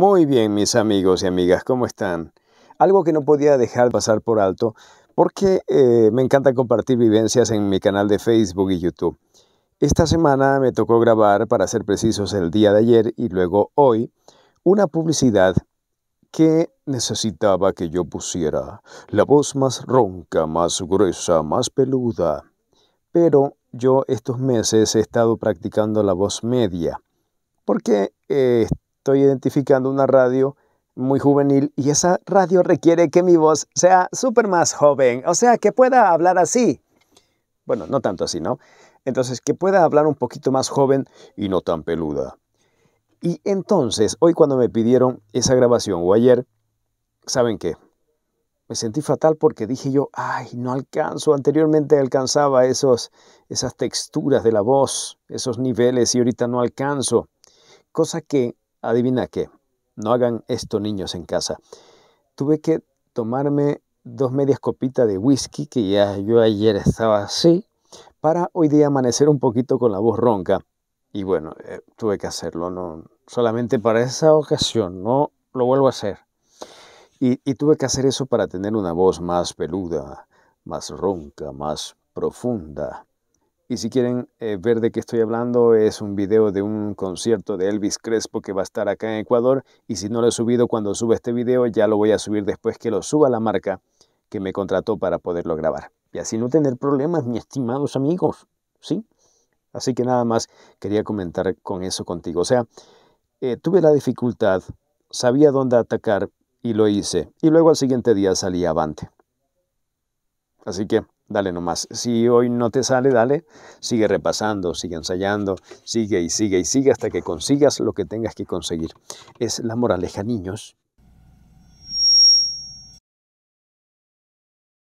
Muy bien, mis amigos y amigas, ¿cómo están? Algo que no podía dejar pasar por alto, porque eh, me encanta compartir vivencias en mi canal de Facebook y YouTube. Esta semana me tocó grabar, para ser precisos, el día de ayer y luego hoy, una publicidad que necesitaba que yo pusiera la voz más ronca, más gruesa, más peluda. Pero yo estos meses he estado practicando la voz media, porque eh, estoy identificando una radio muy juvenil y esa radio requiere que mi voz sea súper más joven, o sea, que pueda hablar así. Bueno, no tanto así, ¿no? Entonces, que pueda hablar un poquito más joven y no tan peluda. Y entonces, hoy cuando me pidieron esa grabación o ayer, ¿saben qué? Me sentí fatal porque dije yo, ay, no alcanzo, anteriormente alcanzaba esos, esas texturas de la voz, esos niveles y ahorita no alcanzo. Cosa que adivina qué, no hagan esto niños en casa. Tuve que tomarme dos medias copitas de whisky, que ya yo ayer estaba así, para hoy día amanecer un poquito con la voz ronca. Y bueno, eh, tuve que hacerlo, no solamente para esa ocasión, no lo vuelvo a hacer. Y, y tuve que hacer eso para tener una voz más peluda, más ronca, más profunda, y si quieren eh, ver de qué estoy hablando, es un video de un concierto de Elvis Crespo que va a estar acá en Ecuador. Y si no lo he subido cuando suba este video, ya lo voy a subir después que lo suba la marca que me contrató para poderlo grabar. Y así no tener problemas, mis estimados amigos. ¿Sí? Así que nada más quería comentar con eso contigo. O sea, eh, tuve la dificultad, sabía dónde atacar y lo hice. Y luego al siguiente día salí avante. Así que dale nomás. Si hoy no te sale, dale, sigue repasando, sigue ensayando, sigue y sigue y sigue hasta que consigas lo que tengas que conseguir. Es la moraleja, niños.